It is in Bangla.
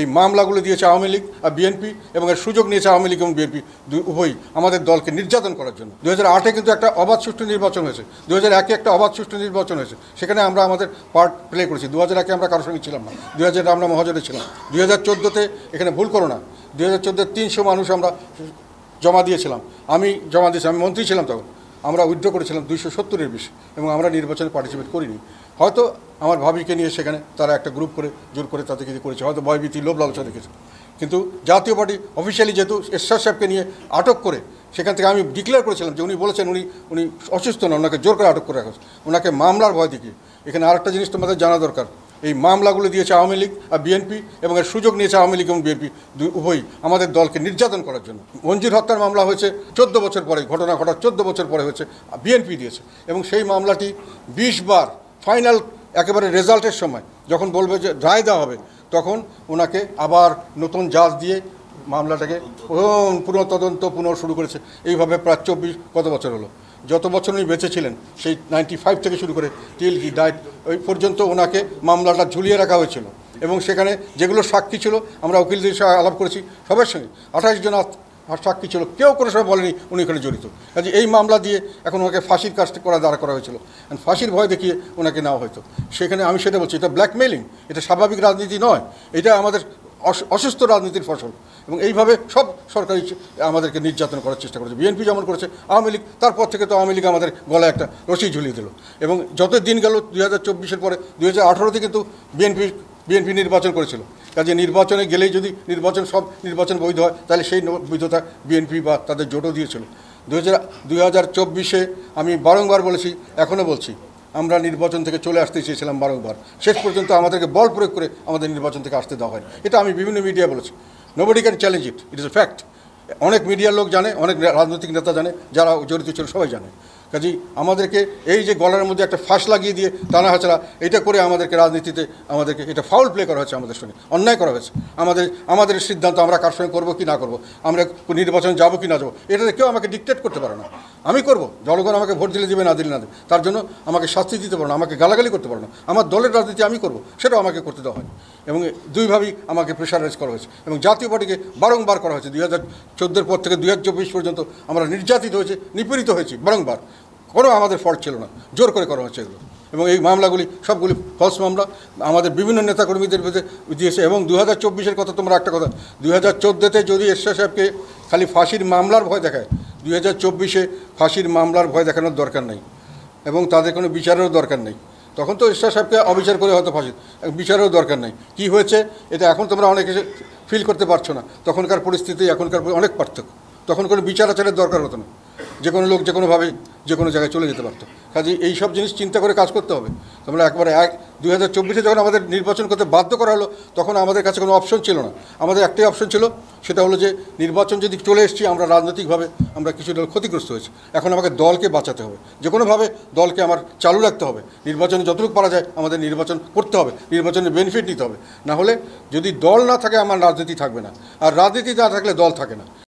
এই মামলাগুলো দিয়েছে আওয়ামী লীগ আর বিএনপি এবং এর সুযোগ নিয়েছে আওয়ামী লীগ এবং বিএনপি উভয়ই আমাদের দলকে নির্যাতন করার জন্য দু হাজার কিন্তু একটা অবাধ সুষ্ঠু নির্বাচন হয়েছে দু হাজার একে একটা অবাধ সুষ্ঠু নির্বাচন হয়েছে সেখানে আমরা আমাদের পার্ট প্লে করেছি দু হাজার একে আমরা কারোর সঙ্গে ছিলাম না দু হাজার আমরা মহাজনে ছিলাম দু হাজার চোদ্দোতে এখানে ভুল করো না দু হাজার চোদ্দোতে তিনশো মানুষ আমরা জমা দিয়েছিলাম আমি জমা দিয়েছি আমি মন্ত্রী ছিলাম তখন আমরা উইথড্র করেছিলাম দুইশো সত্তরের বেশি এবং আমরা নির্বাচনে পার্টিসিপেট করিনি হয়তো আমার ভাবিকে নিয়ে সেখানে তারা একটা গ্রুপ করে জোর করে তাতে কিছু করেছে হয়তো ভয়ভীতি লোভ লালসা দেখেছে কিন্তু জাতীয় পার্টি অফিসিয়ালি যেহেতু এরশাদ সাহেবকে নিয়ে আটক করে সেখান থেকে আমি ডিক্লেয়ার করেছিলাম যে উনি বলেছেন উনি উনি অসুস্থ না ওনাকে জোর করে আটক করে রাখা ওনাকে মামলার ভয় দেখিয়ে এখানে আরেকটা জিনিস তোমাদের জানা দরকার এই মামলাগুলো দিয়েছে আওয়ামী লীগ আর বিএনপি এবং এর সুযোগ নিয়েছে আওয়ামী লীগ এবং বিএনপি উভয়ই আমাদের দলকে নির্যাতন করার জন্য মঞ্জির হত্যার মামলা হয়েছে চোদ্দ বছর পরে ঘটনা ঘটার চোদ্দ বছর পরে হয়েছে বিএনপি দিয়েছে এবং সেই মামলাটি বিশ বার ফাইনাল একেবারে রেজাল্টের সময় যখন বলবে যে রায় দেওয়া হবে তখন ওনাকে আবার নতুন জাজ দিয়ে মামলাটাকে পুনঃ তদন্ত পুনঃ শুরু করেছে এইভাবে প্রায় চব্বিশ কত বছর হলো যত বছর উনি বেঁচে ছিলেন সেই নাইনটি ফাইভ থেকে শুরু করে টিল হি ডায়েট ওই পর্যন্ত ওনাকে মামলাটা ঝুলিয়ে রাখা হয়েছিল এবং সেখানে যেগুলো সাক্ষী ছিল আমরা উকিলদের সঙ্গে আলাপ করেছি সবার সঙ্গে আঠাশ জন সাক্ষী ছিল কেউ কোনো সময় বলেনি উনি এখানে জড়িত কাজে এই মামলা দিয়ে এখন ওনাকে ফাঁসির কাজটা করা দাঁড়া করা হয়েছিল ফাঁসির ভয় দেখিয়ে ওনাকে নেওয়া হয়তো সেখানে আমি সেটা বলছি এটা ব্ল্যাকমেলিং এটা স্বাভাবিক রাজনীতি নয় এটা আমাদের অসুস্থ রাজনীতির ফসল এবং এইভাবে সব সরকারি আমাদেরকে নির্যাতন করার চেষ্টা করেছে বিএনপি যেমন করেছে আওয়ামী লীগ তারপর থেকে তো আওয়ামী লীগ আমাদের গলায় একটা রশি ঝুলিয়ে দিল এবং যত দিন গেল দুই হাজার চব্বিশের পরে দুই হাজার আঠারোতে কিন্তু বিএনপি বিএনপি নির্বাচন করেছিল কাজে নির্বাচনে গেলেই যদি নির্বাচন সব নির্বাচন বৈধ হয় তাহলে সেই বৈধতা বিএনপি বা তাদের জোটও দিয়েছিল দু হাজার চব্বিশে আমি বারংবার বলেছি এখনও বলছি আমরা নির্বাচন থেকে চলে আসতে চেয়েছিলাম বারংবার শেষ পর্যন্ত আমাদেরকে বল প্রয়োগ করে আমাদের নির্বাচন থেকে আসতে দেওয়া হয় এটা আমি বিভিন্ন মিডিয়া বলেছি nobody can challenge it it is a fact অনেক মিডিয়ার লোক জানে অনেক রাজনৈতিক নেতা জানে যারা জড়িত ছিল সবাই জানে কাজেই আমাদেরকে এই যে গলার মধ্যে একটা ফাঁস লাগিয়ে দিয়ে টানা হাঁচড়া এটা করে আমাদেরকে রাজনীতিতে আমাদেরকে এটা ফাউল প্লে করা হয়েছে আমাদের সঙ্গে অন্যায় করা হয়েছে আমাদের আমাদের সিদ্ধান্ত আমরা কার সঙ্গে করবো কি না করবো আমরা নির্বাচন যাবো কি না যাবো এটাতে কেউ আমাকে ডিকটেট করতে পারে না আমি করব জনগণ আমাকে ভোট দিলে দেবে না দিলে না দেবে তার জন্য আমাকে শাস্তি দিতে পারো না আমাকে গালাগালি করতে পারো না আমার দলের রাজনীতি আমি করব সেটাও আমাকে করতে দেওয়া হয় এবং দুইভাবেই আমাকে প্রেশারাইজ করা হয়েছে এবং জাতীয় পার্টিকে বারংবার করা হয়েছে দুই হাজার চোদ্দোর পর থেকে দুই পর্যন্ত আমরা নির্যাতিত হয়েছে নিপীড়িত হয়েছি বারংবার কোনো আমাদের ফল্ট ছিল না জোর করে করা হচ্ছে এগুলো এবং এই মামলাগুলি সবগুলি ফলস মামলা আমাদের বিভিন্ন নেতাকর্মীদের ভিতরে দিয়েছে এবং দু হাজার চব্বিশের কথা তোমরা একটা কথা দু হাজার চোদ্দোতে যদি এরশাহ সাহেবকে খালি ফাঁসির মামলার ভয় দেখায় দু হাজার চব্বিশে ফাঁসির মামলার ভয় দেখানোর দরকার নেই এবং তাদের কোনো বিচারেরও দরকার নেই তখন তো ইস্টার সাহেবকে অবিচার করে হয়তো ফাঁসি বিচারেরও দরকার নেই কি হয়েছে এটা এখন তোমরা অনেকে ফিল করতে পারছো না তখনকার পরিস্থিতি এখনকার অনেক পার্থক্য তখন কোনো বিচার আচারের দরকার হতো না যে কোনো লোক যে কোনোভাবে যে কোনো জায়গায় চলে যেতে পারতো কাজে এই সব জিনিস চিন্তা করে কাজ করতে হবে আমরা একবারে এক দু হাজার চব্বিশে যখন আমাদের নির্বাচন করতে বাধ্য করা হলো তখন আমাদের কাছে কোনো অপশন ছিল না আমাদের একটাই অপশন ছিল সেটা হলো যে নির্বাচন যদি চলে এসেছি আমরা রাজনৈতিকভাবে আমরা কিছুটা ক্ষতিগ্রস্ত হয়েছি এখন আমাকে দলকে বাঁচাতে হবে যে কোনোভাবে দলকে আমার চালু রাখতে হবে নির্বাচনে যতটুকু পারা যায় আমাদের নির্বাচন করতে হবে নির্বাচনের বেনিফিট নিতে হবে না হলে যদি দল না থাকে আমার রাজনীতি থাকবে না আর রাজনীতি না থাকলে দল থাকে না